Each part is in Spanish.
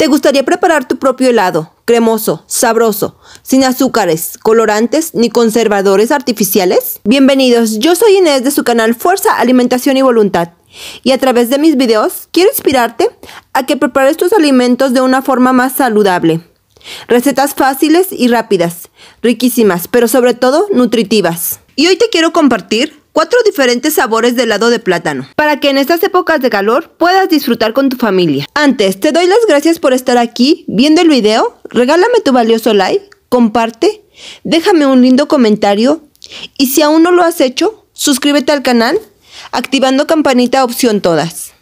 ¿Te gustaría preparar tu propio helado, cremoso, sabroso, sin azúcares, colorantes ni conservadores artificiales? Bienvenidos, yo soy Inés de su canal Fuerza, Alimentación y Voluntad. Y a través de mis videos quiero inspirarte a que prepares tus alimentos de una forma más saludable. Recetas fáciles y rápidas, riquísimas, pero sobre todo nutritivas. Y hoy te quiero compartir cuatro diferentes sabores de helado de plátano, para que en estas épocas de calor puedas disfrutar con tu familia. Antes, te doy las gracias por estar aquí viendo el video, regálame tu valioso like, comparte, déjame un lindo comentario y si aún no lo has hecho, suscríbete al canal activando campanita opción todas.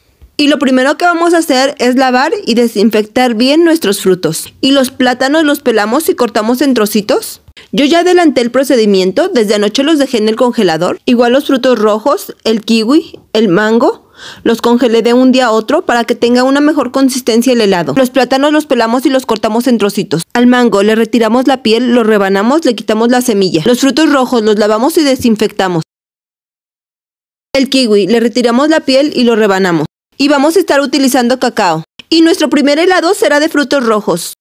Y lo primero que vamos a hacer es lavar y desinfectar bien nuestros frutos. Y los plátanos los pelamos y cortamos en trocitos. Yo ya adelanté el procedimiento, desde anoche los dejé en el congelador, igual los frutos rojos, el kiwi, el mango, los congelé de un día a otro para que tenga una mejor consistencia el helado. Los plátanos los pelamos y los cortamos en trocitos. Al mango le retiramos la piel, lo rebanamos, le quitamos la semilla. Los frutos rojos los lavamos y desinfectamos. El kiwi le retiramos la piel y lo rebanamos. Y vamos a estar utilizando cacao. Y nuestro primer helado será de frutos rojos.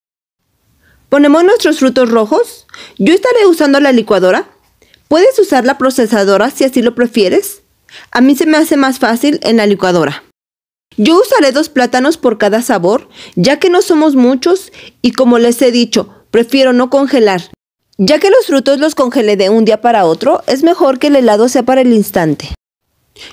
¿Ponemos nuestros frutos rojos? Yo estaré usando la licuadora. Puedes usar la procesadora si así lo prefieres. A mí se me hace más fácil en la licuadora. Yo usaré dos plátanos por cada sabor, ya que no somos muchos y como les he dicho, prefiero no congelar. Ya que los frutos los congelé de un día para otro, es mejor que el helado sea para el instante.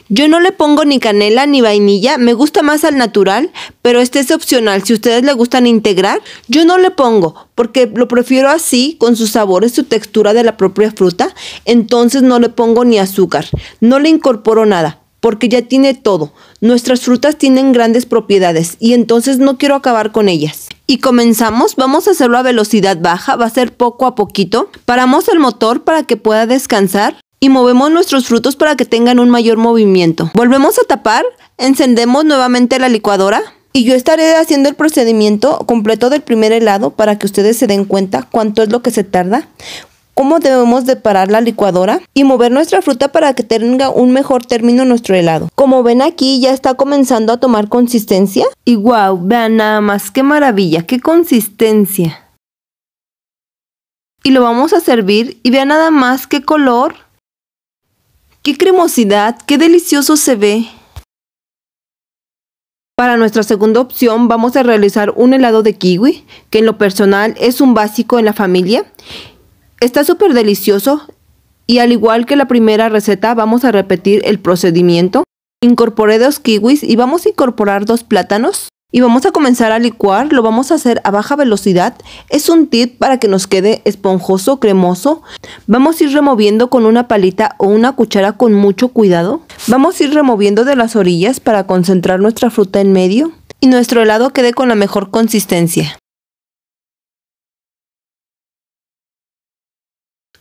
Yo no le pongo ni canela ni vainilla, me gusta más al natural, pero este es opcional. Si ustedes le gustan integrar, yo no le pongo porque lo prefiero así, con sus sabores, su textura de la propia fruta. Entonces no le pongo ni azúcar, no le incorporo nada porque ya tiene todo. Nuestras frutas tienen grandes propiedades y entonces no quiero acabar con ellas. Y comenzamos, vamos a hacerlo a velocidad baja, va a ser poco a poquito. Paramos el motor para que pueda descansar y movemos nuestros frutos para que tengan un mayor movimiento. Volvemos a tapar, encendemos nuevamente la licuadora y yo estaré haciendo el procedimiento completo del primer helado para que ustedes se den cuenta cuánto es lo que se tarda, cómo debemos de parar la licuadora y mover nuestra fruta para que tenga un mejor término nuestro helado. Como ven aquí ya está comenzando a tomar consistencia. Y wow, vean nada más, qué maravilla, qué consistencia. Y lo vamos a servir y vean nada más qué color ¡Qué cremosidad! ¡Qué delicioso se ve! Para nuestra segunda opción vamos a realizar un helado de kiwi, que en lo personal es un básico en la familia. Está súper delicioso y al igual que la primera receta vamos a repetir el procedimiento. Incorporé dos kiwis y vamos a incorporar dos plátanos y vamos a comenzar a licuar, lo vamos a hacer a baja velocidad, es un tip para que nos quede esponjoso, cremoso. Vamos a ir removiendo con una palita o una cuchara con mucho cuidado. Vamos a ir removiendo de las orillas para concentrar nuestra fruta en medio y nuestro helado quede con la mejor consistencia.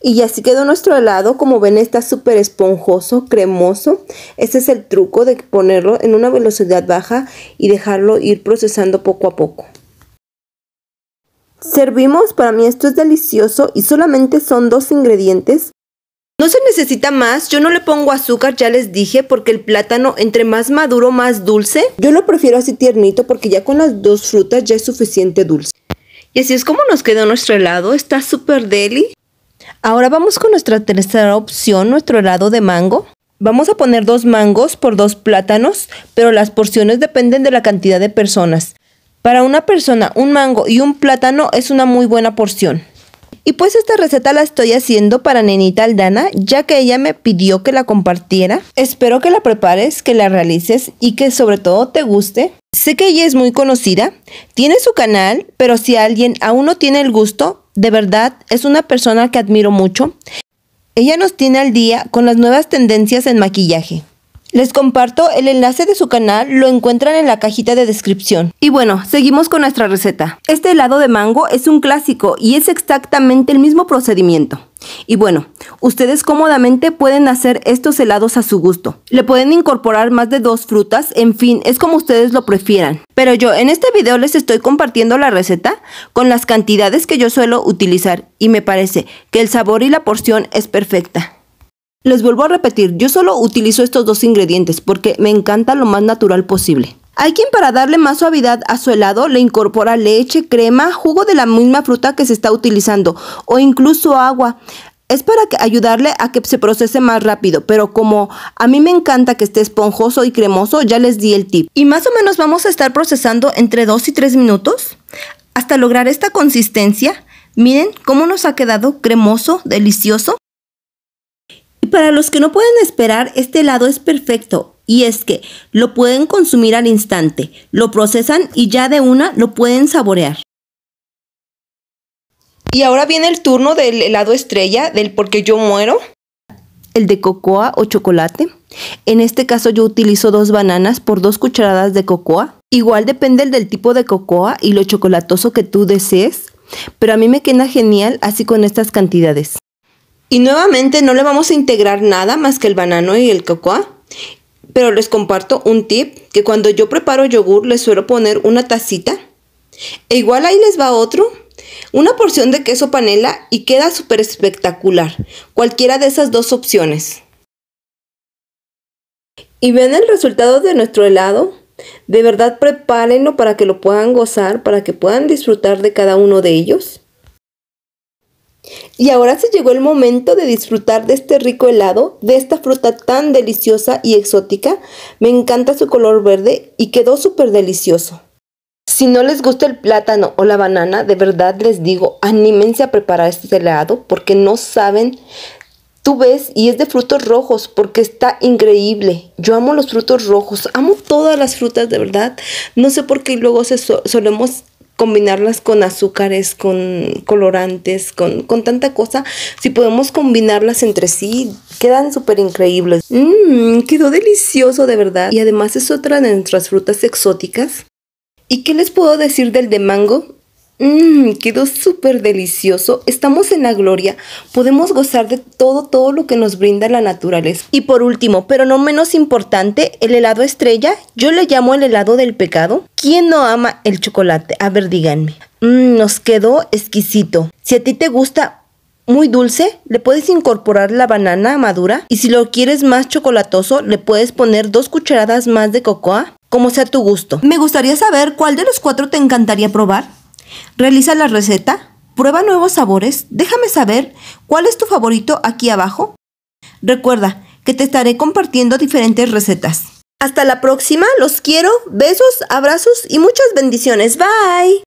Y así quedó nuestro helado. Como ven, está súper esponjoso, cremoso. Este es el truco de ponerlo en una velocidad baja y dejarlo ir procesando poco a poco. Servimos, para mí esto es delicioso y solamente son dos ingredientes. No se necesita más, yo no le pongo azúcar, ya les dije, porque el plátano entre más maduro, más dulce. Yo lo prefiero así tiernito porque ya con las dos frutas ya es suficiente dulce. Y así es como nos quedó nuestro helado, está súper deli. Ahora vamos con nuestra tercera opción, nuestro helado de mango. Vamos a poner dos mangos por dos plátanos, pero las porciones dependen de la cantidad de personas. Para una persona, un mango y un plátano es una muy buena porción. Y pues esta receta la estoy haciendo para Nenita Aldana, ya que ella me pidió que la compartiera. Espero que la prepares, que la realices y que sobre todo te guste. Sé que ella es muy conocida, tiene su canal, pero si alguien aún no tiene el gusto, de verdad, es una persona que admiro mucho. Ella nos tiene al día con las nuevas tendencias en maquillaje. Les comparto el enlace de su canal, lo encuentran en la cajita de descripción. Y bueno, seguimos con nuestra receta. Este helado de mango es un clásico y es exactamente el mismo procedimiento. Y bueno, ustedes cómodamente pueden hacer estos helados a su gusto. Le pueden incorporar más de dos frutas, en fin, es como ustedes lo prefieran. Pero yo en este video les estoy compartiendo la receta con las cantidades que yo suelo utilizar y me parece que el sabor y la porción es perfecta. Les vuelvo a repetir, yo solo utilizo estos dos ingredientes porque me encanta lo más natural posible. Hay quien para darle más suavidad a su helado le incorpora leche, crema, jugo de la misma fruta que se está utilizando o incluso agua. Es para ayudarle a que se procese más rápido, pero como a mí me encanta que esté esponjoso y cremoso, ya les di el tip. Y más o menos vamos a estar procesando entre 2 y 3 minutos hasta lograr esta consistencia. Miren cómo nos ha quedado cremoso, delicioso. Y para los que no pueden esperar, este helado es perfecto. Y es que lo pueden consumir al instante, lo procesan y ya de una lo pueden saborear. Y ahora viene el turno del helado estrella, del porque yo muero. El de cocoa o chocolate. En este caso yo utilizo dos bananas por dos cucharadas de cocoa. Igual depende del tipo de cocoa y lo chocolatoso que tú desees, pero a mí me queda genial así con estas cantidades. Y nuevamente no le vamos a integrar nada más que el banano y el cocoa. Pero les comparto un tip que cuando yo preparo yogur les suelo poner una tacita. E igual ahí les va otro. Una porción de queso panela y queda súper espectacular. Cualquiera de esas dos opciones. Y ven el resultado de nuestro helado. De verdad prepárenlo para que lo puedan gozar, para que puedan disfrutar de cada uno de ellos. Y ahora se llegó el momento de disfrutar de este rico helado, de esta fruta tan deliciosa y exótica. Me encanta su color verde y quedó súper delicioso. Si no les gusta el plátano o la banana, de verdad les digo, anímense a preparar este helado porque no saben. Tú ves y es de frutos rojos porque está increíble. Yo amo los frutos rojos, amo todas las frutas de verdad. No sé por qué luego se solemos combinarlas con azúcares, con colorantes, con, tanta cosa. Si podemos combinarlas entre sí, quedan súper increíbles. Mmm, quedó delicioso de verdad. Y además es otra de nuestras frutas exóticas. ¿Y qué les puedo decir del de mango? Mmm, quedó súper delicioso. Estamos en la gloria. Podemos gozar de todo, todo lo que nos brinda la naturaleza. Y por último, pero no menos importante, el helado estrella. Yo le llamo el helado del pecado. ¿Quién no ama el chocolate? A ver, díganme. Mmm, nos quedó exquisito. Si a ti te gusta muy dulce, le puedes incorporar la banana madura. Y si lo quieres más chocolatoso, le puedes poner dos cucharadas más de cocoa, como sea tu gusto. Me gustaría saber cuál de los cuatro te encantaría probar. Realiza la receta, prueba nuevos sabores, déjame saber cuál es tu favorito aquí abajo. Recuerda que te estaré compartiendo diferentes recetas. Hasta la próxima, los quiero, besos, abrazos y muchas bendiciones. Bye.